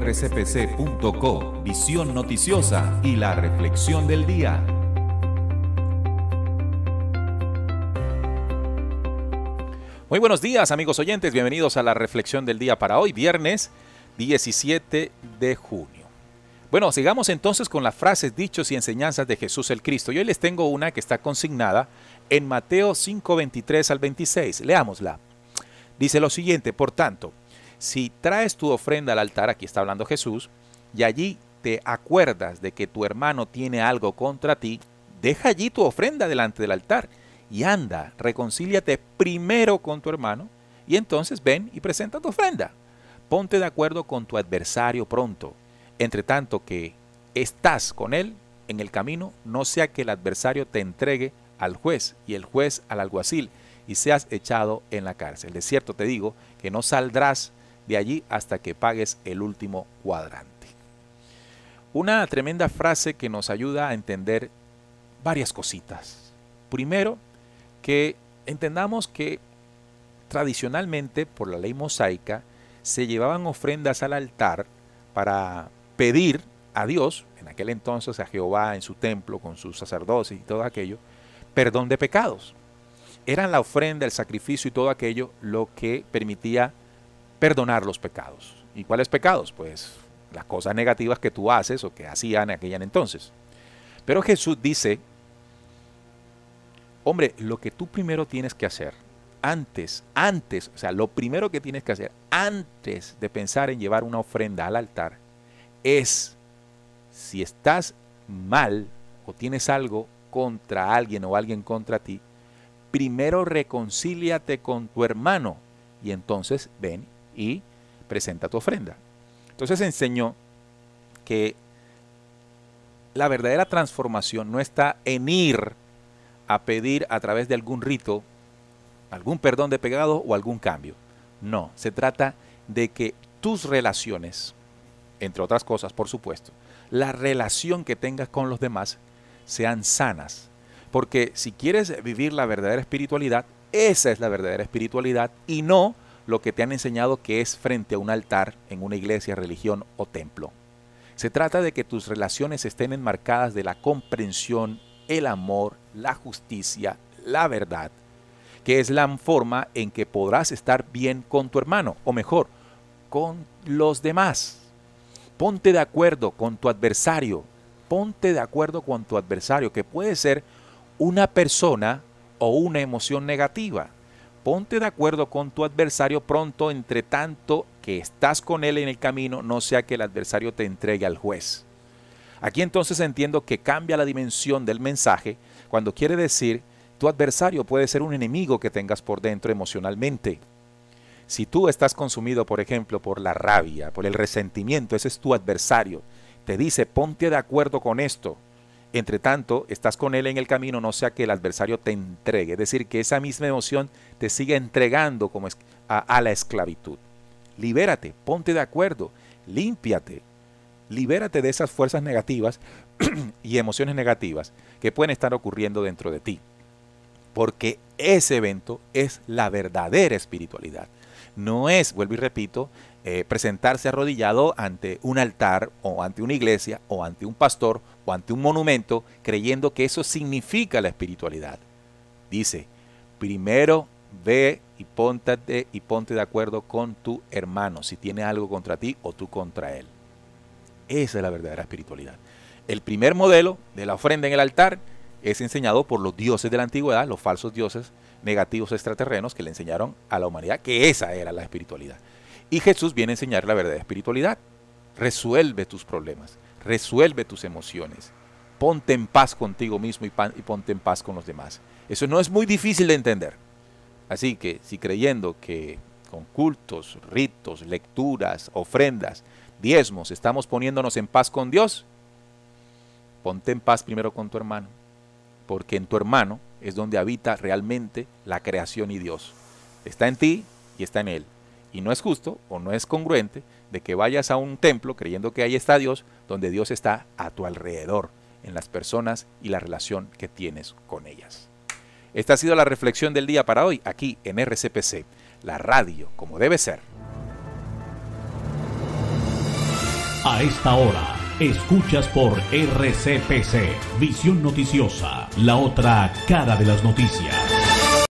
rcpc.co, visión noticiosa y la reflexión del día. Muy buenos días amigos oyentes, bienvenidos a la reflexión del día para hoy, viernes 17 de junio. Bueno, sigamos entonces con las frases, dichos y enseñanzas de Jesús el Cristo. Y hoy les tengo una que está consignada en Mateo 5, 23 al 26. Leámosla. Dice lo siguiente, por tanto, si traes tu ofrenda al altar, aquí está hablando Jesús, y allí te acuerdas de que tu hermano tiene algo contra ti, deja allí tu ofrenda delante del altar y anda, reconcíliate primero con tu hermano y entonces ven y presenta tu ofrenda. Ponte de acuerdo con tu adversario pronto. Entre tanto que estás con él en el camino, no sea que el adversario te entregue al juez y el juez al alguacil y seas echado en la cárcel. De cierto te digo que no saldrás de allí hasta que pagues el último cuadrante. Una tremenda frase que nos ayuda a entender varias cositas. Primero, que entendamos que tradicionalmente por la ley mosaica se llevaban ofrendas al altar para pedir a Dios, en aquel entonces a Jehová en su templo con sus sacerdotes y todo aquello, perdón de pecados. Eran la ofrenda, el sacrificio y todo aquello lo que permitía perdonar los pecados. ¿Y cuáles pecados? Pues las cosas negativas que tú haces o que hacían en aquella entonces. Pero Jesús dice, hombre, lo que tú primero tienes que hacer, antes, antes, o sea, lo primero que tienes que hacer, antes de pensar en llevar una ofrenda al altar, es, si estás mal o tienes algo contra alguien o alguien contra ti, primero reconcíliate con tu hermano y entonces ven y presenta tu ofrenda. Entonces enseñó que la verdadera transformación no está en ir a pedir a través de algún rito algún perdón de pegado o algún cambio. No, se trata de que tus relaciones, entre otras cosas, por supuesto, la relación que tengas con los demás sean sanas. Porque si quieres vivir la verdadera espiritualidad, esa es la verdadera espiritualidad y no lo que te han enseñado que es frente a un altar en una iglesia, religión o templo. Se trata de que tus relaciones estén enmarcadas de la comprensión, el amor, la justicia, la verdad, que es la forma en que podrás estar bien con tu hermano, o mejor, con los demás. Ponte de acuerdo con tu adversario, ponte de acuerdo con tu adversario, que puede ser una persona o una emoción negativa ponte de acuerdo con tu adversario pronto, entre tanto que estás con él en el camino, no sea que el adversario te entregue al juez. Aquí entonces entiendo que cambia la dimensión del mensaje cuando quiere decir tu adversario puede ser un enemigo que tengas por dentro emocionalmente. Si tú estás consumido, por ejemplo, por la rabia, por el resentimiento, ese es tu adversario. Te dice, ponte de acuerdo con esto. Entre tanto, estás con Él en el camino, no sea que el adversario te entregue. Es decir, que esa misma emoción te siga entregando como a, la esclavitud. Libérate, ponte de acuerdo, límpiate, libérate de esas fuerzas negativas y emociones negativas que pueden estar ocurriendo dentro de ti. Porque ese evento es la verdadera espiritualidad. No es, vuelvo y repito, eh, presentarse arrodillado ante un altar o ante una iglesia o ante un pastor o ante un monumento creyendo que eso significa la espiritualidad. Dice, primero ve y y ponte de acuerdo con tu hermano si tiene algo contra ti o tú contra él. Esa es la verdadera espiritualidad. El primer modelo de la ofrenda en el altar es enseñado por los dioses de la antigüedad, los falsos dioses negativos extraterrenos que le enseñaron a la humanidad que esa era la espiritualidad. Y Jesús viene a enseñar la verdad espiritualidad. Resuelve tus problemas, resuelve tus emociones, ponte en paz contigo mismo y ponte en paz con los demás. Eso no es muy difícil de entender. Así que si creyendo que con cultos, ritos, lecturas, ofrendas, diezmos, estamos poniéndonos en paz con Dios, ponte en paz primero con tu hermano, porque en tu hermano es donde habita realmente la creación y Dios. Está en ti y está en Él. Y no es justo o no es congruente de que vayas a un templo creyendo que ahí está Dios, donde Dios está a tu alrededor, en las personas y la relación que tienes con ellas. Esta ha sido la reflexión del día para hoy, aquí en RCPC, la radio como debe ser. A esta hora, escuchas por RCPC, Visión Noticiosa, la otra cara de las noticias.